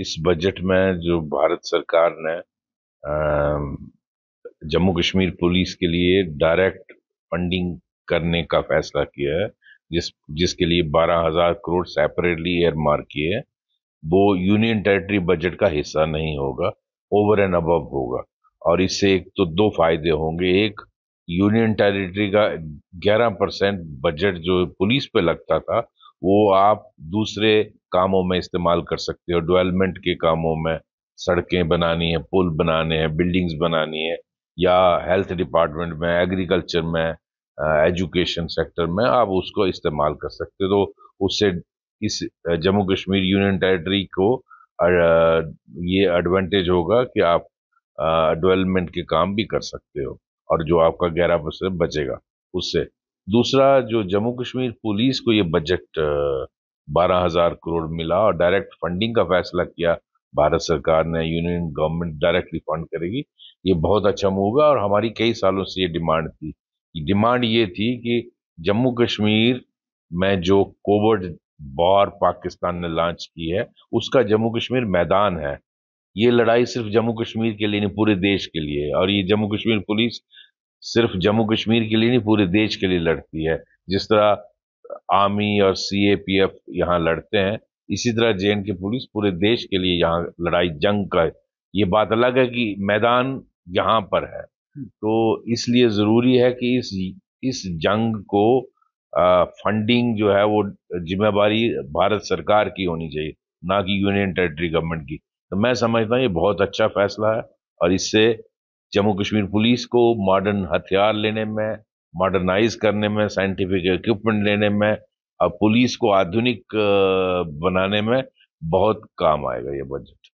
इस बजट में जो भारत सरकार ने जम्मू कश्मीर पुलिस के लिए डायरेक्ट फंडिंग करने का फैसला किया है जिस जिसके लिए बारह हजार करोड़ सेपरेटली एयर मार्क किए हैं वो यूनियन टेरिटरी बजट का हिस्सा नहीं होगा ओवर एंड अबव होगा और इससे एक तो दो फायदे होंगे एक यूनियन टेरिटरी का 11 परसेंट बजट जो पुलिस पे लगता था वो आप दूसरे कामों में इस्तेमाल कर सकते हो डेवलपमेंट के कामों में सड़कें बनानी है पुल बनाने हैं बिल्डिंग्स बनानी है या हेल्थ डिपार्टमेंट में एग्रीकल्चर में एजुकेशन सेक्टर में आप उसको इस्तेमाल कर सकते हो तो उससे इस जम्मू कश्मीर यूनियन टेरिटरी को ये एडवांटेज होगा कि आप डेवलपमेंट के काम भी कर सकते हो और जो आपका ग्यारह परसेंट बचेगा उससे दूसरा जो जम्मू कश्मीर पुलिस को ये बजट बारह हजार करोड़ मिला और डायरेक्ट फंडिंग का फैसला किया भारत सरकार ने यूनियन गवर्नमेंट डायरेक्टली फंड करेगी ये बहुत अच्छा मूव है और हमारी कई सालों से ये डिमांड थी डिमांड ये थी कि जम्मू कश्मीर में जो कोविड वॉर पाकिस्तान ने लॉन्च की है उसका जम्मू कश्मीर मैदान है ये लड़ाई सिर्फ जम्मू कश्मीर के लिए नहीं पूरे देश के लिए और ये जम्मू कश्मीर पुलिस सिर्फ जम्मू कश्मीर के लिए नहीं पूरे देश के लिए लड़ती है जिस तरह आर्मी और सी ए पी एफ यहाँ लड़ते हैं इसी तरह जे के पुलिस पूरे देश के लिए यहाँ लड़ाई जंग का ये बात अलग है कि मैदान यहाँ पर है हम्म। तो इसलिए ज़रूरी है कि इस इस जंग को आ, फंडिंग जो है वो जिम्मेवारी भारत सरकार की होनी चाहिए ना कि यूनियन टेरिटरी गवर्नमेंट की तो मैं समझता हूँ ये बहुत अच्छा फैसला है और इससे जम्मू कश्मीर पुलिस को मॉडर्न हथियार लेने में मॉडर्नाइज करने में साइंटिफिक इक्विपमेंट लेने में और पुलिस को आधुनिक बनाने में बहुत काम आएगा ये बजट